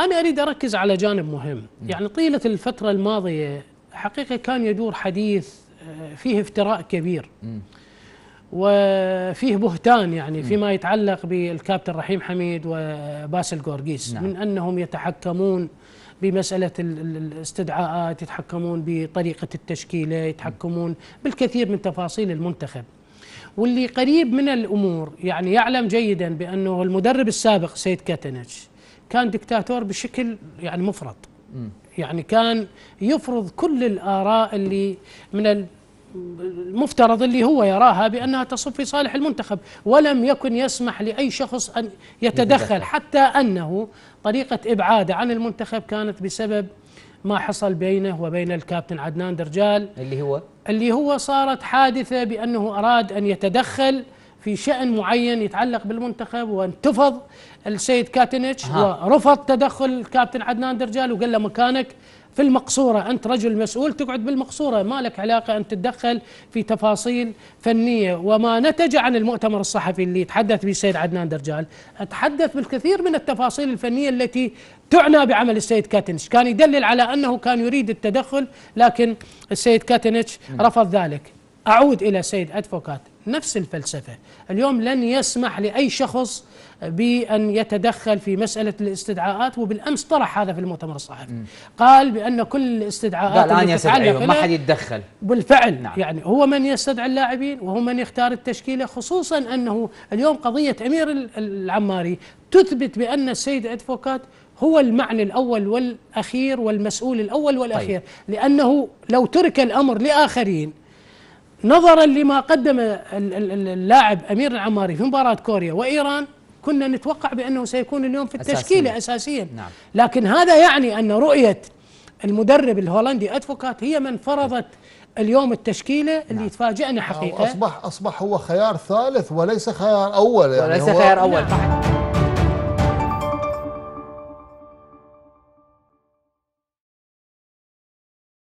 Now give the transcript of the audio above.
أنا أريد أركز على جانب مهم يعني طيلة الفترة الماضية حقيقة كان يدور حديث أه، فيه افتراء كبير وفيه بهتان يعني فيما يتعلق بالكابتن رحيم حميد وباسل جورجيس نعم. من أنهم يتحكمون بمسألة الاستدعاءات يتحكمون بطريقة التشكيلة يتحكمون بالكثير من تفاصيل المنتخب واللي قريب من الأمور يعني يعلم جيدا بأنه المدرب السابق سيد كاتنج كان دكتاتور بشكل يعني مفرط يعني كان يفرض كل الآراء اللي من المفترض اللي هو يراها بأنها تصب في صالح المنتخب ولم يكن يسمح لأي شخص أن يتدخل حتى أنه طريقة إبعاده عن المنتخب كانت بسبب ما حصل بينه وبين الكابتن عدنان درجال اللي هو اللي هو صارت حادثة بأنه أراد أن يتدخل في شأن معين يتعلق بالمنتخب وانتفض السيد كاتينيتش ورفض تدخل الكابتن عدنان درجال وقال له مكانك في المقصورة أنت رجل مسؤول تقعد بالمقصورة ما لك علاقة أن تتدخل في تفاصيل فنية وما نتج عن المؤتمر الصحفي اللي تحدث به السيد عدنان درجال تحدث بالكثير من التفاصيل الفنية التي تعنى بعمل السيد كاتينيتش كان يدلل على أنه كان يريد التدخل لكن السيد كاتينيتش رفض ذلك أعود إلى السيد أدفوكات نفس الفلسفة اليوم لن يسمح لأي شخص بأن يتدخل في مسألة الاستدعاءات وبالأمس طرح هذا في المؤتمر الصحفي قال بأن كل الاستدعاءات الآن يستدعي ما حد يتدخل بالفعل نعم. يعني هو من يستدعي اللاعبين وهو من يختار التشكيلة خصوصا أنه اليوم قضية أمير العماري تثبت بأن السيد أدفوكات هو المعنى الأول والأخير والمسؤول الأول والأخير طيب. لأنه لو ترك الأمر لآخرين نظرا لما قدم اللاعب امير العماري في مباراه كوريا وايران كنا نتوقع بانه سيكون اليوم في التشكيله اساسيا نعم. لكن هذا يعني ان رؤيه المدرب الهولندي ادفوكات هي من فرضت اليوم التشكيله نعم. اللي تفاجئنا نعم، حقيقه اصبح اصبح هو خيار ثالث وليس خيار اول يعني وليس خيار اول نعم.